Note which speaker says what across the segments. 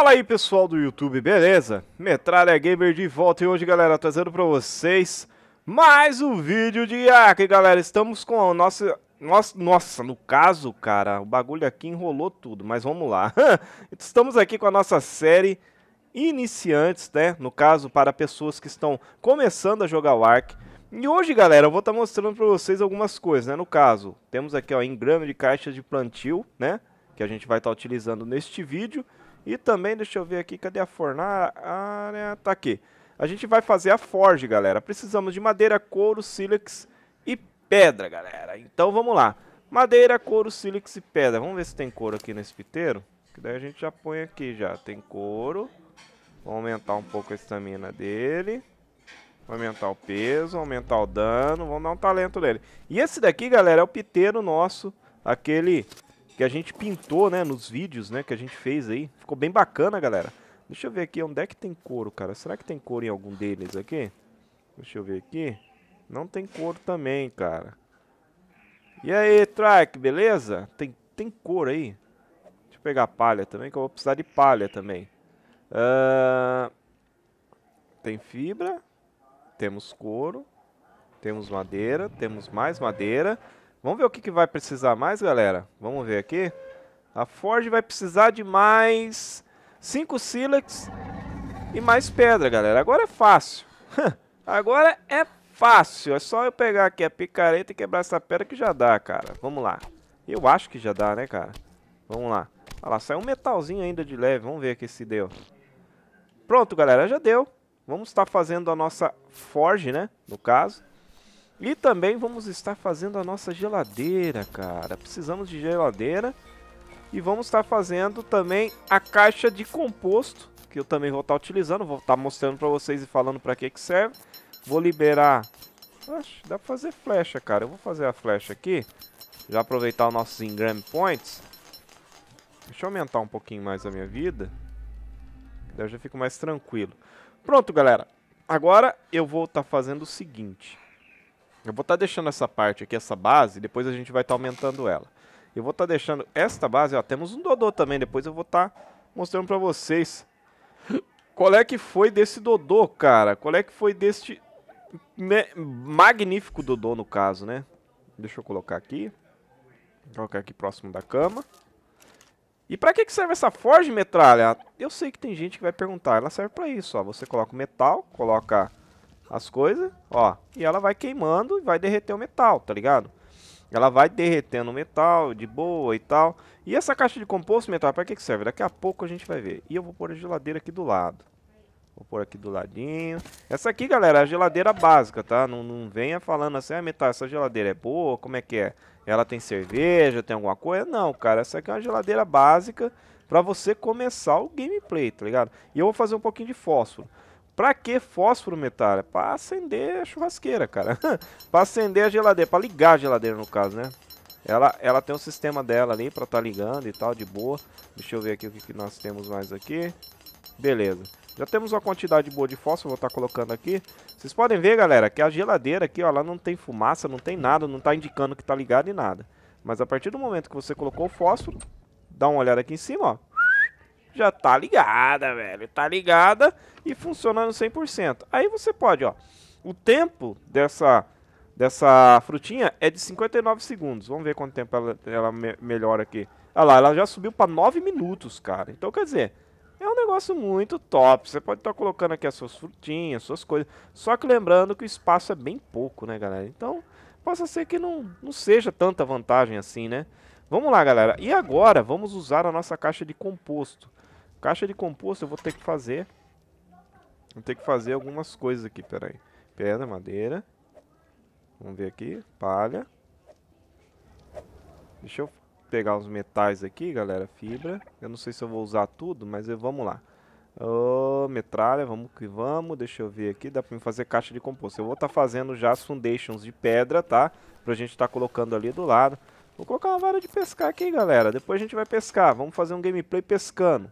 Speaker 1: Fala aí pessoal do YouTube, beleza? Metralha Gamer de volta e hoje galera, trazendo pra vocês mais um vídeo de Ark, galera, estamos com a nossa... Nossa, nossa, no caso, cara, o bagulho aqui enrolou tudo, mas vamos lá. estamos aqui com a nossa série iniciantes, né? No caso, para pessoas que estão começando a jogar o Ark. E hoje, galera, eu vou estar tá mostrando para vocês algumas coisas, né? No caso, temos aqui, ó, engrama de caixa de plantio, né? Que a gente vai estar tá utilizando neste vídeo. E também, deixa eu ver aqui, cadê a fornalha? Ah, né, Tá aqui. A gente vai fazer a forge, galera. Precisamos de madeira, couro, sílex e pedra, galera. Então vamos lá. Madeira, couro, sílex e pedra. Vamos ver se tem couro aqui nesse piteiro. Que daí a gente já põe aqui já. Tem couro. Vou aumentar um pouco a estamina dele. Vou aumentar o peso, aumentar o dano. Vamos dar um talento nele. E esse daqui, galera, é o piteiro nosso. Aquele que a gente pintou, né, nos vídeos, né, que a gente fez aí. Ficou bem bacana, galera. Deixa eu ver aqui, onde é que tem couro, cara? Será que tem couro em algum deles aqui? Deixa eu ver aqui. Não tem couro também, cara. E aí, Trike, beleza? Tem, tem couro aí? Deixa eu pegar palha também, que eu vou precisar de palha também. Uh... Tem fibra. Temos couro. Temos madeira. Temos mais madeira. Vamos ver o que, que vai precisar mais, galera. Vamos ver aqui. A Forge vai precisar de mais 5 sílex e mais pedra, galera. Agora é fácil. Agora é fácil. É só eu pegar aqui a picareta e quebrar essa pedra que já dá, cara. Vamos lá. Eu acho que já dá, né, cara? Vamos lá. Olha lá, saiu um metalzinho ainda de leve. Vamos ver aqui se deu. Pronto, galera, já deu. Vamos estar fazendo a nossa forge, né? No caso. E também vamos estar fazendo a nossa geladeira, cara. Precisamos de geladeira. E vamos estar fazendo também a caixa de composto, que eu também vou estar utilizando. Vou estar mostrando para vocês e falando para que, que serve. Vou liberar... Oxe, dá para fazer flecha, cara. Eu vou fazer a flecha aqui. Já aproveitar os nossos engram points. Deixa eu aumentar um pouquinho mais a minha vida. Daí eu já fico mais tranquilo. Pronto, galera. Agora eu vou estar fazendo o seguinte. Eu vou estar tá deixando essa parte aqui, essa base, depois a gente vai estar tá aumentando ela. Eu vou estar tá deixando esta base, ó, temos um dodô também, depois eu vou estar tá mostrando para vocês qual é que foi desse dodô, cara. Qual é que foi deste né, magnífico dodô, no caso, né? Deixa eu colocar aqui. Vou colocar aqui próximo da cama. E pra que, que serve essa forja metralha? Eu sei que tem gente que vai perguntar. Ela serve pra isso, ó. Você coloca o metal, coloca as coisas, ó, e ela vai queimando e vai derreter o metal, tá ligado? Ela vai derretendo o metal de boa e tal. E essa caixa de composto metal, para que, que serve? Daqui a pouco a gente vai ver. E eu vou pôr a geladeira aqui do lado. Vou pôr aqui do ladinho. Essa aqui, galera, é a geladeira básica, tá? Não, não venha falando assim, ah, metal, essa geladeira é boa, como é que é? Ela tem cerveja, tem alguma coisa? Não, cara, essa aqui é uma geladeira básica para você começar o gameplay, tá ligado? E eu vou fazer um pouquinho de fósforo. Pra que fósforo, metálico? pra acender a churrasqueira, cara. pra acender a geladeira, pra ligar a geladeira, no caso, né? Ela, ela tem um sistema dela ali pra tá ligando e tal, de boa. Deixa eu ver aqui o que, que nós temos mais aqui. Beleza. Já temos uma quantidade boa de fósforo, vou estar tá colocando aqui. Vocês podem ver, galera, que a geladeira aqui, ó, ela não tem fumaça, não tem nada, não tá indicando que tá ligado e nada. Mas a partir do momento que você colocou o fósforo, dá uma olhada aqui em cima, ó já tá ligada, velho. Tá ligada e funcionando 100%. Aí você pode, ó. O tempo dessa, dessa frutinha é de 59 segundos. Vamos ver quanto tempo ela, ela me melhora aqui. Olha lá, ela já subiu para 9 minutos, cara. Então, quer dizer, é um negócio muito top. Você pode estar tá colocando aqui as suas frutinhas, suas coisas. Só que lembrando que o espaço é bem pouco, né, galera? Então, possa ser que não, não seja tanta vantagem assim, né? Vamos lá, galera. E agora, vamos usar a nossa caixa de composto. Caixa de composto eu vou ter que fazer... Vou ter que fazer algumas coisas aqui, peraí. Pedra, madeira. Vamos ver aqui. Palha. Deixa eu pegar os metais aqui, galera. Fibra. Eu não sei se eu vou usar tudo, mas eu, vamos lá. Oh, metralha, vamos que vamos. Deixa eu ver aqui, dá pra mim fazer caixa de composto. Eu vou estar tá fazendo já as foundations de pedra, tá? Pra gente estar tá colocando ali do lado. Vou colocar uma vara de pescar aqui, galera. Depois a gente vai pescar. Vamos fazer um gameplay pescando.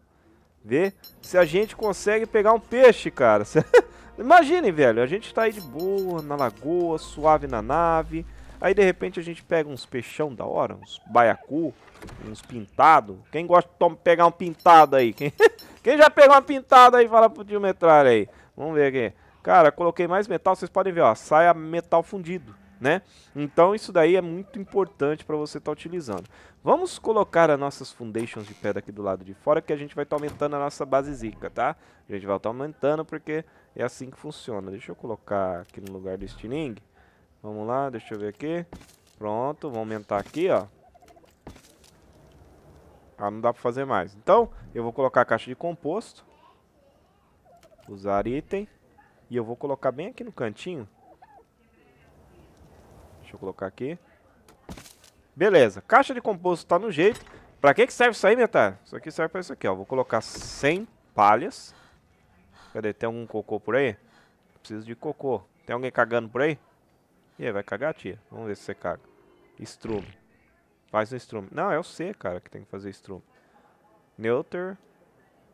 Speaker 1: Ver se a gente consegue pegar um peixe, cara. Imagine, velho. A gente tá aí de boa, na lagoa, suave na nave. Aí, de repente, a gente pega uns peixão da hora. Uns baiacu, uns pintado. Quem gosta de pegar um pintado aí? Quem, Quem já pegou uma pintada aí, fala pro tio metralha aí. Vamos ver aqui. Cara, coloquei mais metal. Vocês podem ver, ó. Sai a metal fundido né? Então isso daí é muito importante para você estar tá utilizando. Vamos colocar as nossas foundations de pedra aqui do lado de fora, que a gente vai estar tá aumentando a nossa base zica, tá? A gente vai estar tá aumentando porque é assim que funciona. Deixa eu colocar aqui no lugar do stiling. Vamos lá, deixa eu ver aqui. Pronto, vamos aumentar aqui, ó. Ah, não dá para fazer mais. Então, eu vou colocar a caixa de composto. Usar item. E eu vou colocar bem aqui no cantinho Deixa eu colocar aqui. Beleza, caixa de composto tá no jeito. Pra que que serve isso aí, Metá? Isso aqui serve pra isso aqui, ó. Vou colocar 100 palhas. Cadê? Tem algum cocô por aí? Preciso de cocô. Tem alguém cagando por aí? E aí, vai cagar, tia? Vamos ver se você caga. Estrume. Faz um estrume. Não, é o C, cara, que tem que fazer estrume. Neuter.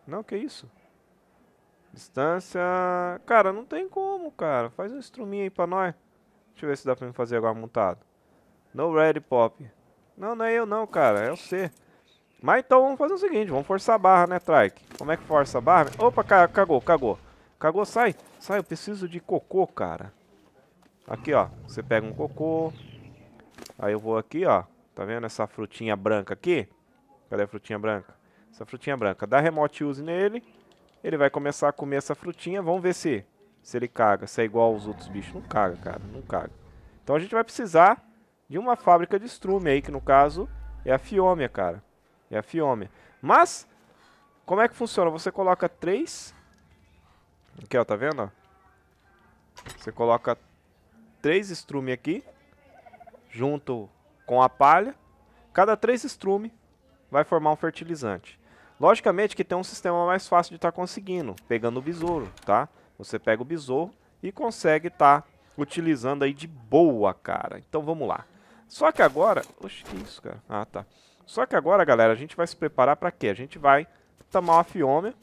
Speaker 1: Não, que isso? Distância... Cara, não tem como, cara. Faz um estruminho aí pra nós. Deixa eu ver se dá pra me fazer agora montado. No ready pop. Não, não é eu não, cara. É o C. Mas então vamos fazer o seguinte. Vamos forçar a barra, né, Trike? Como é que força a barra? Opa, cagou, cagou. Cagou, sai. Sai, eu preciso de cocô, cara. Aqui, ó. Você pega um cocô. Aí eu vou aqui, ó. Tá vendo essa frutinha branca aqui? Cadê a frutinha branca? Essa frutinha branca. Dá remote use nele. Ele vai começar a comer essa frutinha. Vamos ver se se ele caga, se é igual aos outros bichos. Não caga, cara, não caga. Então a gente vai precisar de uma fábrica de estrume aí, que no caso é a Fiômia, cara. É a Fiômia. Mas, como é que funciona? Você coloca três... Aqui, ó, tá vendo? Você coloca três estrume aqui, junto com a palha. Cada três estrume vai formar um fertilizante. Logicamente que tem um sistema mais fácil de estar tá conseguindo, pegando o besouro, Tá? Você pega o Besouro e consegue estar tá utilizando aí de boa, cara. Então vamos lá. Só que agora... Oxe, que isso, cara? Ah, tá. Só que agora, galera, a gente vai se preparar para quê? A gente vai tomar uma fiome,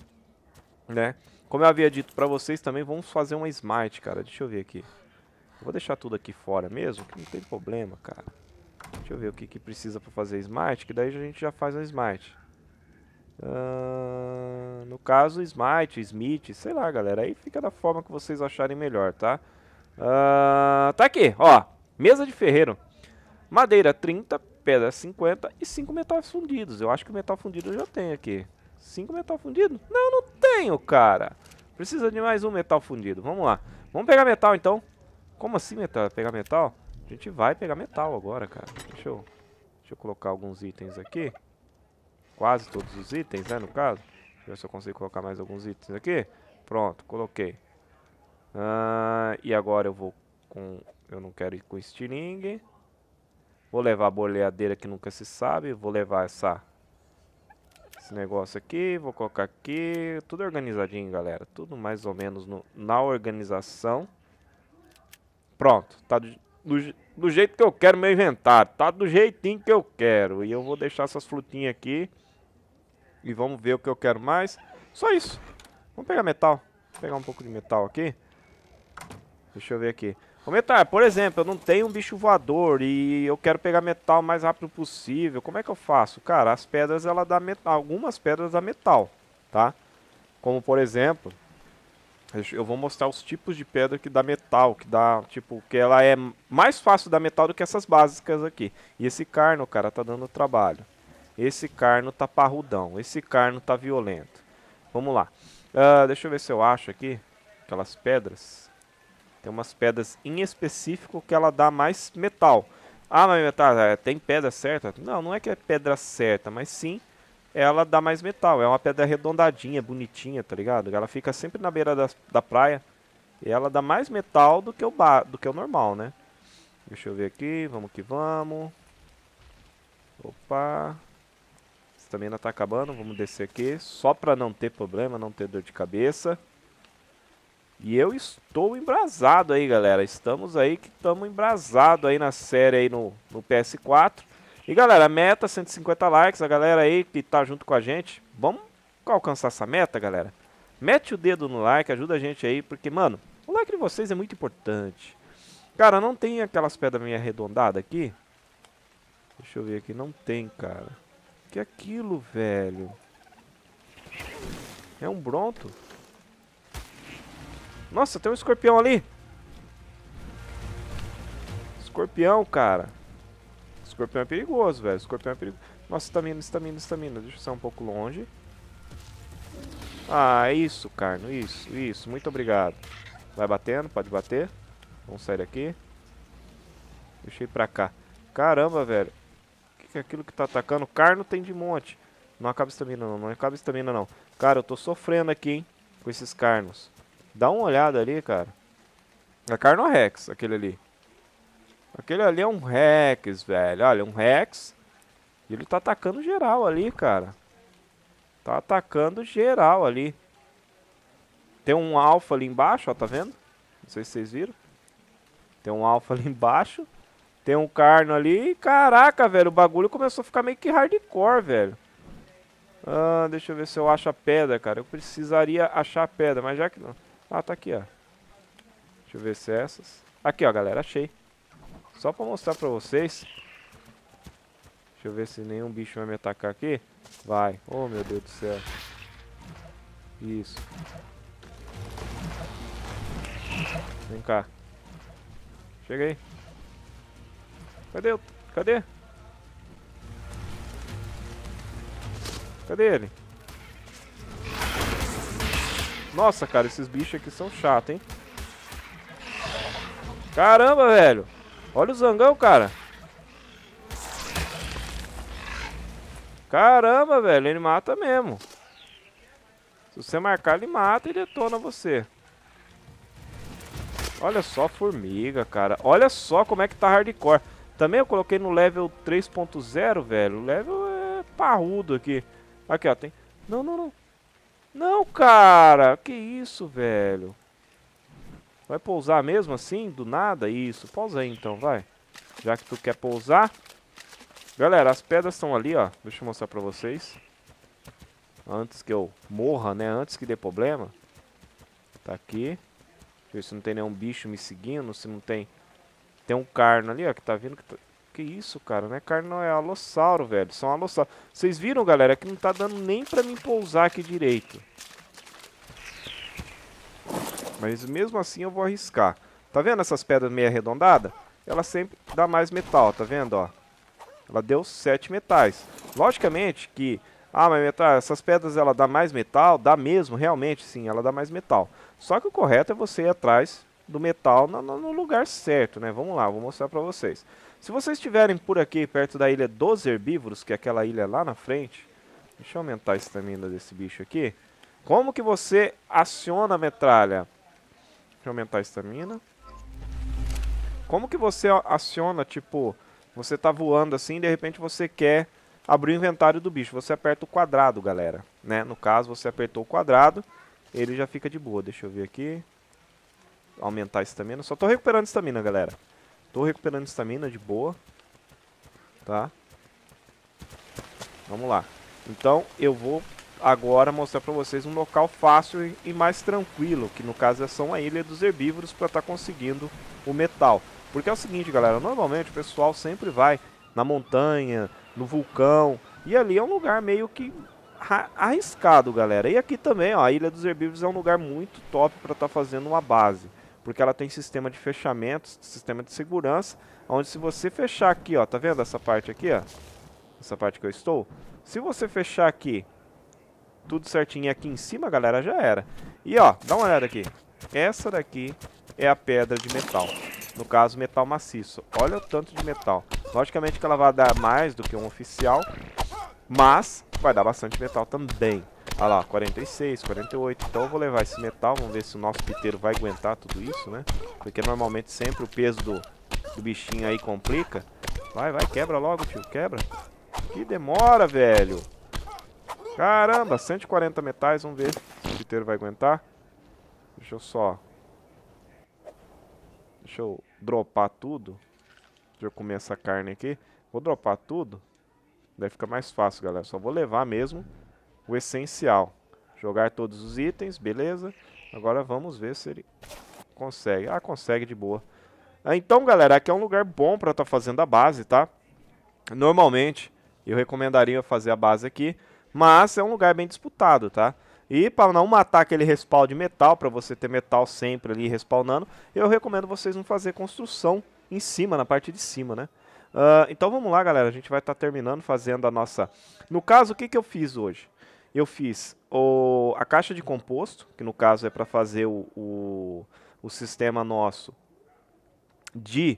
Speaker 1: né? Como eu havia dito para vocês também, vamos fazer uma Smite, cara. Deixa eu ver aqui. Eu vou deixar tudo aqui fora mesmo, que não tem problema, cara. Deixa eu ver o que, que precisa para fazer Smite, que daí a gente já faz uma Smite. Uh, no caso, Smite, Smith, sei lá, galera. Aí fica da forma que vocês acharem melhor, tá? Uh, tá aqui, ó. Mesa de ferreiro. Madeira 30, pedra 50 e 5 metais fundidos. Eu acho que o metal fundido eu já tenho aqui. 5 metal fundido? Não, não tenho, cara. Precisa de mais um metal fundido. Vamos lá. Vamos pegar metal, então. Como assim, metal? Pegar metal? A gente vai pegar metal agora, cara. Deixa eu, deixa eu colocar alguns itens aqui quase todos os itens, né, no caso. Deixa eu ver se eu consigo colocar mais alguns itens aqui. Pronto, coloquei. Ah, e agora eu vou com... Eu não quero ir com estilingue. Vou levar a boleadeira que nunca se sabe. Vou levar essa... Esse negócio aqui. Vou colocar aqui. Tudo organizadinho, galera. Tudo mais ou menos no, na organização. Pronto. Tá do, do, do jeito que eu quero meu inventário. Tá do jeitinho que eu quero. E eu vou deixar essas frutinhas aqui e vamos ver o que eu quero mais. Só isso. Vamos pegar metal. Vou pegar um pouco de metal aqui. Deixa eu ver aqui. Comentar, por exemplo, eu não tenho um bicho voador e eu quero pegar metal o mais rápido possível. Como é que eu faço? Cara, as pedras, ela dá metal. Algumas pedras dá metal, tá? Como, por exemplo, eu vou mostrar os tipos de pedra que dá metal, que dá, tipo, que ela é mais fácil dar metal do que essas básicas aqui. E esse carno, cara, tá dando trabalho. Esse Carno tá parrudão. Esse Carno tá violento. Vamos lá. Uh, deixa eu ver se eu acho aqui aquelas pedras. Tem umas pedras em específico que ela dá mais metal. Ah, mas metal, é, tem pedra certa? Não, não é que é pedra certa, mas sim ela dá mais metal. É uma pedra arredondadinha, bonitinha, tá ligado? Ela fica sempre na beira da, da praia. E ela dá mais metal do que, o ba do que o normal, né? Deixa eu ver aqui, vamos que vamos. Opa também não está acabando. Vamos descer aqui, só para não ter problema, não ter dor de cabeça. E eu estou embrasado aí, galera. Estamos aí que estamos embrasado aí na série aí no, no PS4. E galera, meta 150 likes, a galera aí que tá junto com a gente, vamos alcançar essa meta, galera? Mete o dedo no like, ajuda a gente aí, porque, mano, o like de vocês é muito importante. Cara, não tem aquelas pedras meio arredondadas aqui? Deixa eu ver aqui, não tem, cara. Que é aquilo, velho? É um Bronto? Nossa, tem um escorpião ali! Escorpião, cara. Escorpião é perigoso, velho. Escorpião é perigoso. Nossa, estamina, estamina, estamina. Deixa eu sair um pouco longe. Ah, é isso, Carno. Isso, isso. Muito obrigado. Vai batendo, pode bater. Vamos sair daqui. Deixa eu ir pra cá. Caramba, velho que aquilo que tá atacando, carno tem de monte. Não acaba estamina não, não acaba estamina não. Cara, eu tô sofrendo aqui, hein, com esses carnos. Dá uma olhada ali, cara. É carno rex, aquele ali. Aquele ali é um rex, velho. Olha, um rex. E ele tá atacando geral ali, cara. Tá atacando geral ali. Tem um alfa ali embaixo, ó, tá vendo? Não sei se vocês viram. Tem um alfa ali embaixo. Tem um carno ali. caraca, velho, o bagulho começou a ficar meio que hardcore, velho. Ah, deixa eu ver se eu acho a pedra, cara. Eu precisaria achar a pedra, mas já que não. Ah, tá aqui, ó. Deixa eu ver se é essas. Aqui, ó, galera, achei. Só pra mostrar pra vocês. Deixa eu ver se nenhum bicho vai me atacar aqui. Vai. Oh, meu Deus do céu. Isso. Vem cá. Chega aí. Cadê? Cadê? Cadê ele? Nossa, cara, esses bichos aqui são chatos, hein? Caramba, velho. Olha o zangão, cara. Caramba, velho, ele mata mesmo. Se você marcar, ele mata e detona você. Olha só a formiga, cara. Olha só como é que tá hardcore. Também eu coloquei no level 3.0, velho. O level é parrudo aqui. Aqui, ó, tem... Não, não, não. Não, cara! Que isso, velho? Vai pousar mesmo assim, do nada? Isso, pousa aí então, vai. Já que tu quer pousar. Galera, as pedras estão ali, ó. Deixa eu mostrar pra vocês. Antes que eu morra, né? Antes que dê problema. Tá aqui. Deixa eu ver se não tem nenhum bicho me seguindo, se não tem tem um carno ali, ó, que tá vindo. Que, tá... que isso, cara? Não é carno, não. É alossauro, velho. São alossauros. Vocês viram, galera, que não tá dando nem pra mim pousar aqui direito. Mas mesmo assim eu vou arriscar. Tá vendo essas pedras meio arredondadas? Ela sempre dá mais metal, tá vendo, ó? Ela deu sete metais. Logicamente que... Ah, mas metal, essas pedras ela dá mais metal? Dá mesmo, realmente, sim. Ela dá mais metal. Só que o correto é você ir atrás do metal no, no lugar certo, né? Vamos lá, vou mostrar para vocês. Se vocês estiverem por aqui, perto da ilha dos herbívoros, que é aquela ilha lá na frente, deixa eu aumentar a estamina desse bicho aqui. Como que você aciona a metralha? Deixa eu aumentar a estamina. Como que você aciona, tipo, você tá voando assim e de repente você quer abrir o inventário do bicho. Você aperta o quadrado, galera, né? No caso, você apertou o quadrado, ele já fica de boa. Deixa eu ver aqui aumentar a estamina. Só tô recuperando estamina, galera. Tô recuperando estamina de boa. Tá? Vamos lá. Então, eu vou agora mostrar pra vocês um local fácil e mais tranquilo. Que no caso é só a Ilha dos Herbívoros pra estar tá conseguindo o metal. Porque é o seguinte, galera. Normalmente o pessoal sempre vai na montanha, no vulcão. E ali é um lugar meio que arriscado, galera. E aqui também, ó, a Ilha dos Herbívoros é um lugar muito top para estar tá fazendo uma base porque ela tem sistema de fechamentos, sistema de segurança, onde se você fechar aqui, ó, tá vendo essa parte aqui, ó? Essa parte que eu estou. Se você fechar aqui, tudo certinho aqui em cima, galera, já era. E ó, dá uma olhada aqui. Essa daqui é a pedra de metal. No caso, metal maciço. Olha o tanto de metal. Logicamente que ela vai dar mais do que um oficial, mas vai dar bastante metal também. Olha lá, 46, 48. Então eu vou levar esse metal, vamos ver se o nosso piteiro vai aguentar tudo isso, né? Porque normalmente sempre o peso do, do bichinho aí complica. Vai, vai, quebra logo, tio, quebra. Que demora, velho. Caramba, 140 metais, vamos ver se o piteiro vai aguentar. Deixa eu só... Deixa eu dropar tudo. Deixa eu comer essa carne aqui. Vou dropar tudo. Daí fica mais fácil, galera. Só vou levar mesmo o essencial. Jogar todos os itens, beleza. Agora vamos ver se ele consegue. Ah, consegue de boa. Ah, então, galera, aqui é um lugar bom pra estar tá fazendo a base, tá? Normalmente, eu recomendaria fazer a base aqui, mas é um lugar bem disputado, tá? E para não matar aquele respawn de metal, para você ter metal sempre ali respawnando, eu recomendo vocês não fazer construção em cima, na parte de cima, né? Uh, então vamos lá, galera, a gente vai estar tá terminando fazendo a nossa... No caso, o que, que eu fiz hoje? eu fiz o, a caixa de composto, que no caso é para fazer o, o, o, sistema nosso de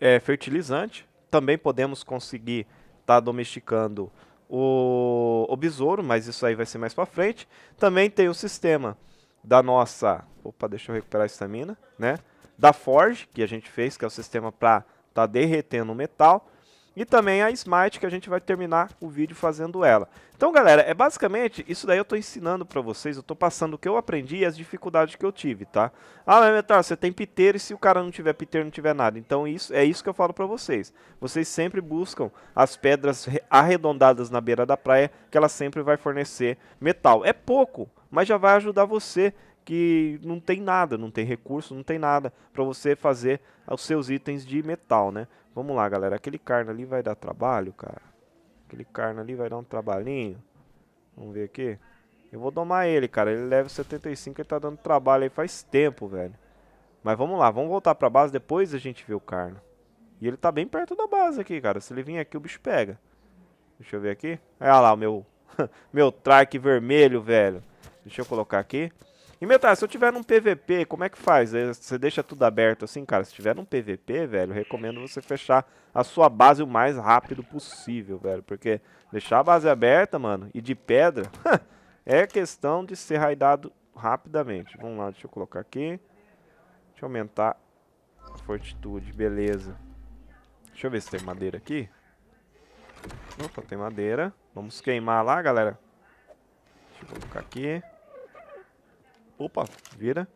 Speaker 1: é, fertilizante. Também podemos conseguir estar tá domesticando o, o besouro, mas isso aí vai ser mais para frente. Também tem o sistema da nossa... Opa, deixa eu recuperar a estamina, né? Da Forge, que a gente fez, que é o sistema para estar tá derretendo o metal e também a Smite, que a gente vai terminar o vídeo fazendo ela. Então, galera, é basicamente isso daí eu estou ensinando para vocês, eu estou passando o que eu aprendi e as dificuldades que eu tive, tá? Ah, mas Metar, você tem piteiro e se o cara não tiver piteiro, não tiver nada. Então, isso é isso que eu falo para vocês. Vocês sempre buscam as pedras arredondadas na beira da praia, que ela sempre vai fornecer metal. É pouco, mas já vai ajudar você que não tem nada, não tem recurso, não tem nada para você fazer os seus itens de metal, né? Vamos lá, galera. Aquele carne ali vai dar trabalho, cara. Aquele carne ali vai dar um trabalhinho. Vamos ver aqui. Eu vou domar ele, cara. Ele leva 75 e tá dando trabalho aí faz tempo, velho. Mas vamos lá, vamos voltar pra base, depois a gente vê o carno. E ele tá bem perto da base aqui, cara. Se ele vir aqui, o bicho pega. Deixa eu ver aqui. Olha lá o meu, meu trike vermelho, velho. Deixa eu colocar aqui. Inventar, tá, se eu tiver num PVP, como é que faz? É, você deixa tudo aberto assim, cara? Se tiver num PVP, velho, recomendo você fechar a sua base o mais rápido possível, velho. Porque deixar a base aberta, mano, e de pedra, é questão de ser raidado rapidamente. Vamos lá, deixa eu colocar aqui. Deixa eu aumentar a fortitude, beleza. Deixa eu ver se tem madeira aqui. Opa, tem madeira. Vamos queimar lá, galera. Deixa eu colocar aqui. Opa, vira.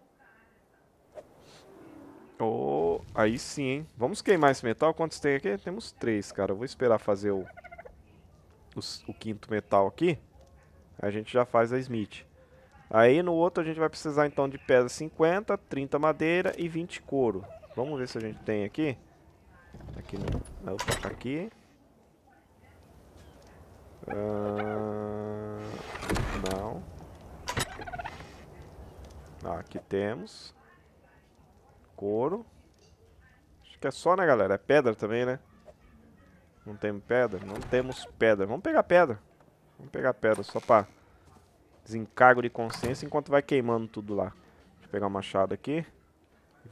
Speaker 1: Oh, aí sim, hein? Vamos queimar esse metal. Quantos tem aqui? Temos três, cara. Eu vou esperar fazer o, o, o quinto metal aqui. A gente já faz a Smith. Aí no outro a gente vai precisar então de pedra 50, 30 madeira e 20 couro. Vamos ver se a gente tem aqui. Aqui no... Opa, aqui. Ah... Aqui temos. Couro. Acho que é só, né, galera? É pedra também, né? Não temos pedra? Não temos pedra. Vamos pegar pedra. Vamos pegar pedra só pra desencargo de consciência enquanto vai queimando tudo lá. Deixa eu pegar o machado aqui.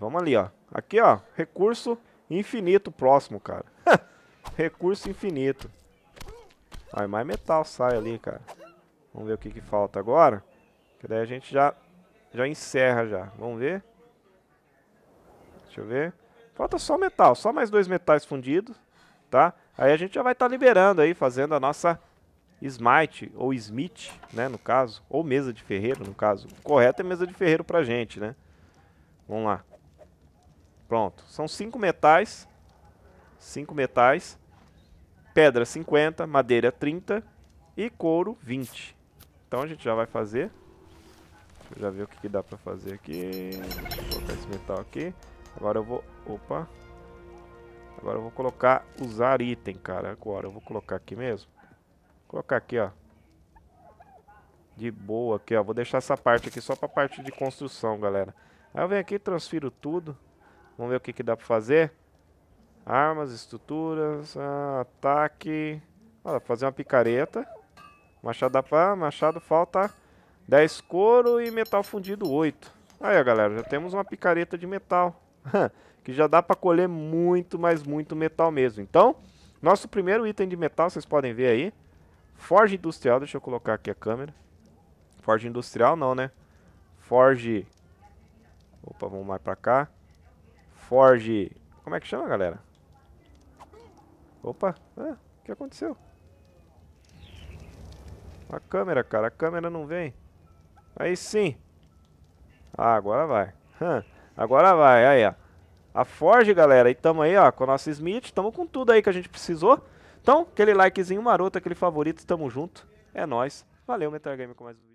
Speaker 1: Vamos ali, ó. Aqui, ó. Recurso infinito próximo, cara. recurso infinito. ai mais metal sai ali, cara. Vamos ver o que, que falta agora. Que daí a gente já já encerra já. Vamos ver? Deixa eu ver. Falta só metal, só mais dois metais fundidos, tá? Aí a gente já vai estar tá liberando aí, fazendo a nossa smite, ou smith, né, no caso. Ou mesa de ferreiro, no caso. O correto é mesa de ferreiro pra gente, né? Vamos lá. Pronto. São cinco metais. Cinco metais. Pedra 50, madeira 30 e couro 20. Então a gente já vai fazer já vi o que, que dá pra fazer aqui. Deixa eu colocar esse metal aqui. Agora eu vou... Opa! Agora eu vou colocar usar item, cara. Agora eu vou colocar aqui mesmo. Vou colocar aqui, ó. De boa aqui, ó. Vou deixar essa parte aqui só pra parte de construção, galera. Aí eu venho aqui, transfiro tudo. Vamos ver o que, que dá pra fazer. Armas, estruturas, ah, ataque. Ó, fazer uma picareta. Machado dá pra... Machado falta 10 couro e metal fundido 8. Aí, galera, já temos uma picareta de metal. que já dá para colher muito, mas muito metal mesmo. Então, nosso primeiro item de metal, vocês podem ver aí. Forge industrial, deixa eu colocar aqui a câmera. Forge industrial não, né? Forge... Opa, vamos mais pra cá. Forge... Como é que chama, galera? Opa, ah, o que aconteceu? A câmera, cara, a câmera não vem. Aí sim. Ah, agora vai. agora vai, aí, ó. A Forge, galera, e tamo aí, ó, com a nossa Smith, tamo com tudo aí que a gente precisou. Então, aquele likezinho maroto, aquele favorito, tamo junto. É nóis. Valeu, Metal Game, com mais um vídeo.